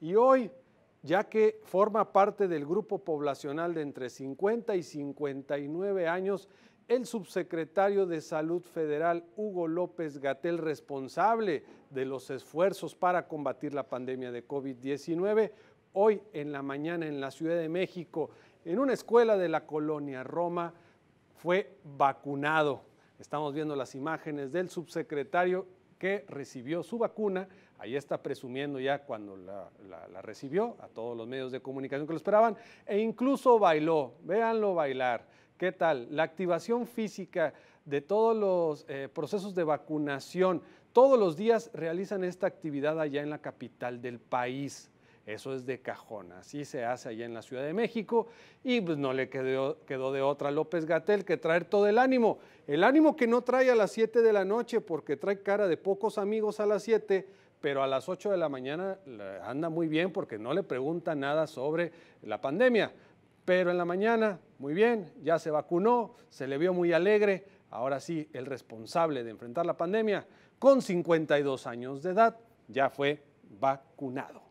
Y hoy, ya que forma parte del grupo poblacional de entre 50 y 59 años, el subsecretario de Salud Federal Hugo López Gatel, responsable de los esfuerzos para combatir la pandemia de COVID-19, hoy en la mañana en la Ciudad de México, en una escuela de la colonia Roma, fue vacunado. Estamos viendo las imágenes del subsecretario que recibió su vacuna. Ahí está presumiendo ya cuando la, recibió a todos los medios de comunicación que lo esperaban. E incluso bailó, véanlo bailar. ¿Qué tal? La activación física de todos los eh, procesos de vacunación. Todos los días realizan esta actividad allá en la capital del país. Eso es de cajón, así se hace allá en la Ciudad de México y pues no le quedó, quedó de otra López Gatel que traer todo el ánimo, el ánimo que no trae a las 7 de la noche porque trae cara de pocos amigos a las 7, pero a las 8 de la mañana anda muy bien porque no le pregunta nada sobre la pandemia. Pero en la mañana, muy bien, ya se vacunó, se le vio muy alegre. Ahora sí, el responsable de enfrentar la pandemia, con 52 años de edad, ya fue vacunado.